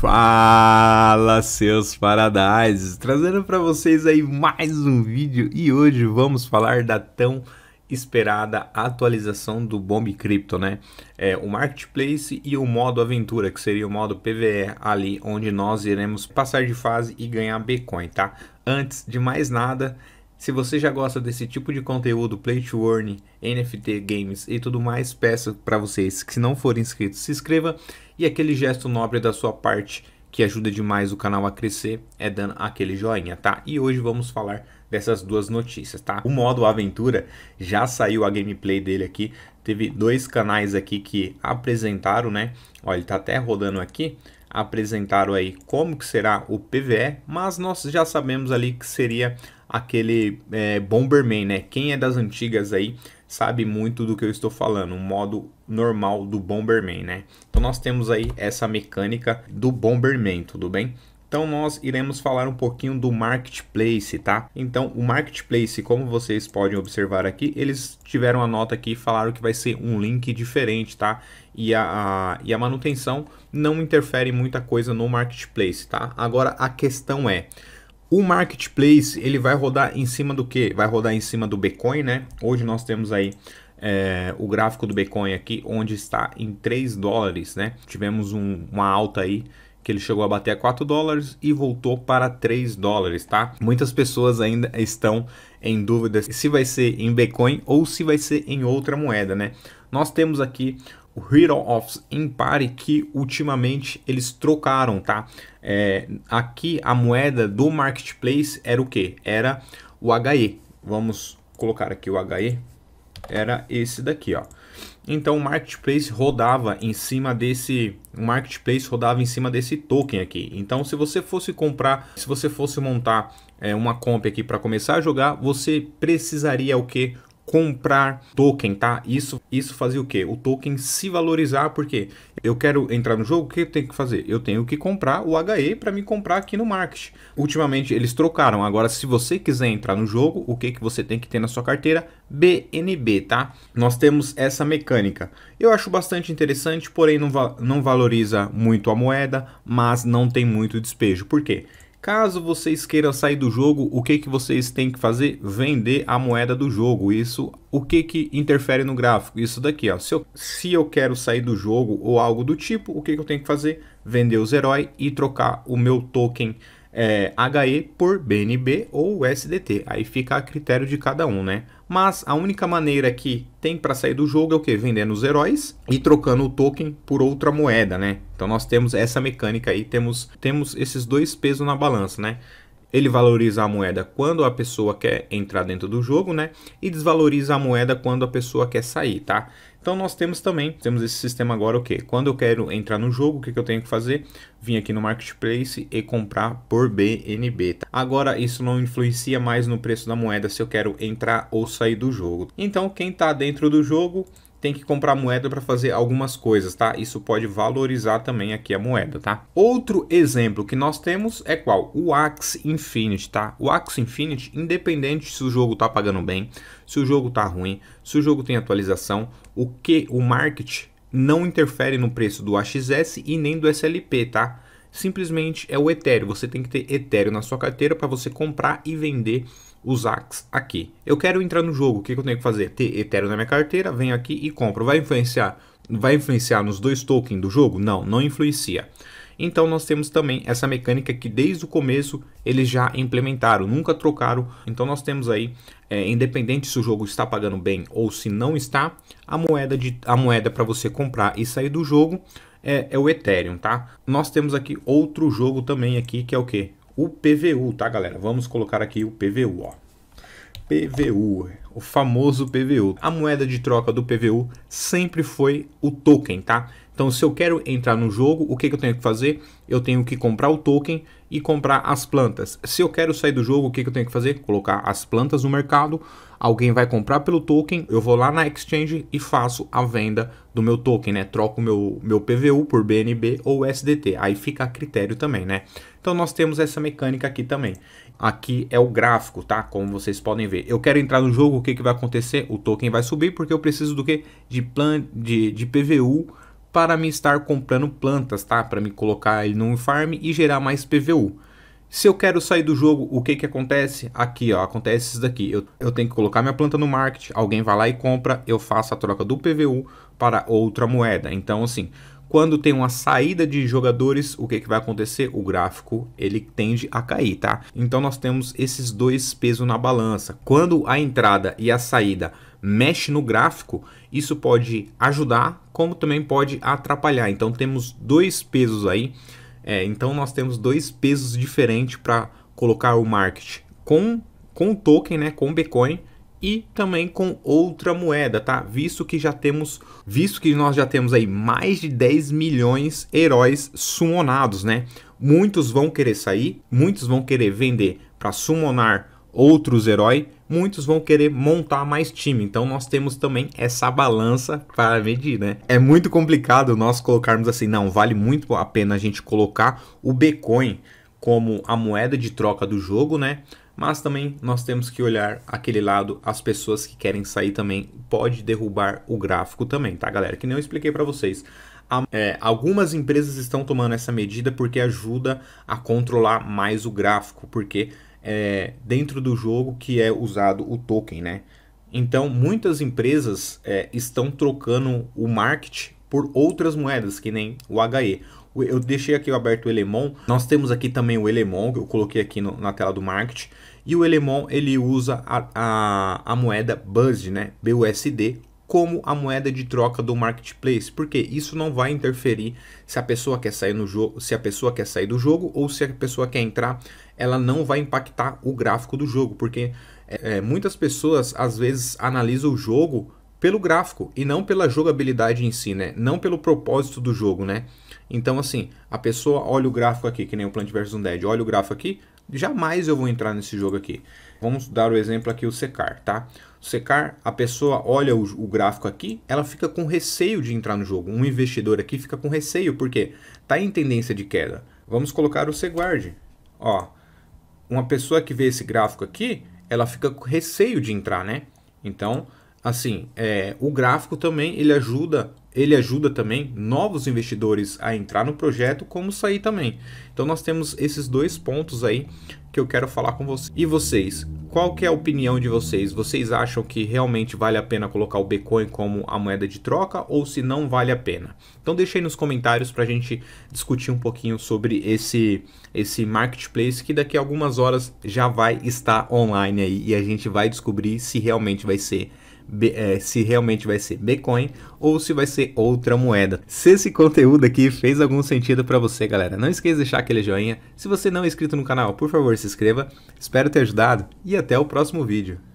Fala seus Paradises, trazendo para vocês aí mais um vídeo e hoje vamos falar da tão esperada atualização do Bomb Crypto, né? É, o Marketplace e o modo aventura, que seria o modo PVE ali, onde nós iremos passar de fase e ganhar Bitcoin, tá? Antes de mais nada, se você já gosta desse tipo de conteúdo, play to earn, NFT, games e tudo mais, peço para vocês que se não for inscrito, se inscreva e aquele gesto nobre da sua parte que ajuda demais o canal a crescer é dando aquele joinha, tá? E hoje vamos falar dessas duas notícias, tá? O modo aventura já saiu a gameplay dele aqui, Teve dois canais aqui que apresentaram, né? Olha, ele está até rodando aqui. Apresentaram aí como que será o PVE, mas nós já sabemos ali que seria aquele é, Bomberman, né? Quem é das antigas aí sabe muito do que eu estou falando, o modo normal do Bomberman, né? Então nós temos aí essa mecânica do Bomberman, tudo bem? Então nós iremos falar um pouquinho do marketplace, tá? Então o marketplace, como vocês podem observar aqui, eles tiveram a nota aqui e falaram que vai ser um link diferente, tá? E a, a, e a manutenção não interfere muita coisa no marketplace, tá? Agora a questão é, o marketplace ele vai rodar em cima do que? Vai rodar em cima do Bitcoin, né? Hoje nós temos aí é, o gráfico do Bitcoin aqui, onde está em 3 dólares, né? Tivemos um, uma alta aí que ele chegou a bater a 4 dólares e voltou para 3 dólares, tá? Muitas pessoas ainda estão em dúvida se vai ser em Bitcoin ou se vai ser em outra moeda, né? Nós temos aqui o Hero of Impari que ultimamente eles trocaram, tá? É, aqui a moeda do marketplace era o que? Era o HE. Vamos colocar aqui o HE. Era esse daqui, ó. Então o marketplace rodava em cima desse o marketplace rodava em cima desse token aqui. Então se você fosse comprar, se você fosse montar é, uma comp aqui para começar a jogar, você precisaria o que? comprar token, tá? Isso isso fazia o que? O token se valorizar porque eu quero entrar no jogo, o que eu tenho que fazer? Eu tenho que comprar o HE para me comprar aqui no market. Ultimamente eles trocaram, agora se você quiser entrar no jogo, o que, que você tem que ter na sua carteira? BNB, tá? Nós temos essa mecânica. Eu acho bastante interessante, porém não, va não valoriza muito a moeda, mas não tem muito despejo. Por quê? Caso vocês queiram sair do jogo, o que, que vocês têm que fazer? Vender a moeda do jogo. Isso, o que, que interfere no gráfico? Isso daqui, ó. Se eu, se eu quero sair do jogo ou algo do tipo, o que, que eu tenho que fazer? Vender os heróis e trocar o meu token é, HE por BNB ou SDT. Aí fica a critério de cada um, né? Mas a única maneira que tem para sair do jogo é o que? Vendendo os heróis e trocando o token por outra moeda, né? Então nós temos essa mecânica aí, temos, temos esses dois pesos na balança, né? Ele valoriza a moeda quando a pessoa quer entrar dentro do jogo, né? E desvaloriza a moeda quando a pessoa quer sair, tá? Então nós temos também, temos esse sistema agora o que? Quando eu quero entrar no jogo, o que, que eu tenho que fazer? Vim aqui no Marketplace e comprar por BNB. Tá? Agora isso não influencia mais no preço da moeda se eu quero entrar ou sair do jogo. Então quem está dentro do jogo tem que comprar moeda para fazer algumas coisas, tá? Isso pode valorizar também aqui a moeda, tá? Outro exemplo que nós temos é qual? O Axe Infinity, tá? O Axe Infinity, independente se o jogo tá pagando bem, se o jogo tá ruim, se o jogo tem atualização, o que o market não interfere no preço do AXS e nem do SLP, tá? simplesmente é o Ethereum. Você tem que ter Ethereum na sua carteira para você comprar e vender os AX aqui. Eu quero entrar no jogo, o que eu tenho que fazer? Ter Ethereum na minha carteira, venho aqui e compro. Vai influenciar, vai influenciar nos dois tokens do jogo? Não, não influencia. Então nós temos também essa mecânica que desde o começo eles já implementaram, nunca trocaram. Então nós temos aí, é, independente se o jogo está pagando bem ou se não está, a moeda de, a moeda para você comprar e sair do jogo é, é o Ethereum, tá? Nós temos aqui outro jogo também aqui, que é o que? O PVU, tá, galera? Vamos colocar aqui o PVU, ó. PVU, o famoso PVU. A moeda de troca do PVU sempre foi o token, tá? Então, se eu quero entrar no jogo, o que, que eu tenho que fazer? Eu tenho que comprar o token e comprar as plantas. Se eu quero sair do jogo, o que, que eu tenho que fazer? Colocar as plantas no mercado, alguém vai comprar pelo token, eu vou lá na exchange e faço a venda do meu token, né? Troco meu, meu PVU por BNB ou SDT. Aí fica a critério também, né? Então nós temos essa mecânica aqui também. Aqui é o gráfico, tá? Como vocês podem ver. Eu quero entrar no jogo, o que, que vai acontecer? O token vai subir porque eu preciso do que? De, plan de, de PVU para me estar comprando plantas, tá? Para me colocar ele num farm e gerar mais PVU. Se eu quero sair do jogo, o que que acontece? Aqui, ó, acontece isso daqui. Eu, eu tenho que colocar minha planta no market, alguém vai lá e compra, eu faço a troca do PVU para outra moeda. Então, assim, quando tem uma saída de jogadores, o que, que vai acontecer? O gráfico ele tende a cair, tá? Então nós temos esses dois pesos na balança. Quando a entrada e a saída mexe no gráfico, isso pode ajudar, como também pode atrapalhar. Então temos dois pesos aí. É, então nós temos dois pesos diferentes para colocar o market com com o token, né, com o Bitcoin, e também com outra moeda, tá? Visto que já temos, visto que nós já temos aí mais de 10 milhões heróis summonados, né? Muitos vão querer sair, muitos vão querer vender para summonar outros heróis, muitos vão querer montar mais time. Então nós temos também essa balança para medir, né? É muito complicado nós colocarmos assim, não, vale muito a pena a gente colocar o Bitcoin como a moeda de troca do jogo, né? mas também nós temos que olhar aquele lado, as pessoas que querem sair também pode derrubar o gráfico também, tá galera? Que nem eu expliquei para vocês. É, algumas empresas estão tomando essa medida porque ajuda a controlar mais o gráfico, porque é dentro do jogo que é usado o token, né? Então muitas empresas é, estão trocando o market por outras moedas, que nem o HE eu deixei aqui aberto o Elemon. Nós temos aqui também o Elemon, que eu coloquei aqui no, na tela do market E o Elemon, ele usa a, a, a moeda BUSD, né? BUSD, como a moeda de troca do marketplace, porque isso não vai interferir se a pessoa quer sair no jogo, se a pessoa quer sair do jogo ou se a pessoa quer entrar, ela não vai impactar o gráfico do jogo, porque é, é muitas pessoas às vezes analisam o jogo pelo gráfico e não pela jogabilidade em si, né? Não pelo propósito do jogo, né? Então, assim, a pessoa olha o gráfico aqui, que nem o Plant vs. Undead, olha o gráfico aqui, jamais eu vou entrar nesse jogo aqui. Vamos dar o exemplo aqui, o secar, tá? O secar, a pessoa olha o, o, gráfico aqui, ela fica com receio de entrar no jogo. Um investidor aqui fica com receio, porque tá em tendência de queda. Vamos colocar o Seguard. Ó, uma pessoa que vê esse gráfico aqui, ela fica com receio de entrar, né? Então, assim, é, o gráfico também ele ajuda ele ajuda também novos investidores a entrar no projeto, como sair também. Então nós temos esses dois pontos aí que eu quero falar com vocês. E vocês, qual que é a opinião de vocês? Vocês acham que realmente vale a pena colocar o Bitcoin como a moeda de troca ou se não vale a pena? Então deixa aí nos comentários para a gente discutir um pouquinho sobre esse, esse marketplace que daqui a algumas horas já vai estar online aí e a gente vai descobrir se realmente vai ser é, se realmente vai ser Bitcoin ou se vai ser outra moeda. Se esse conteúdo aqui fez algum sentido para você, galera, não esqueça de deixar aquele joinha. Se você não é inscrito no canal, por favor, se inscreva. Espero ter ajudado e até o próximo vídeo.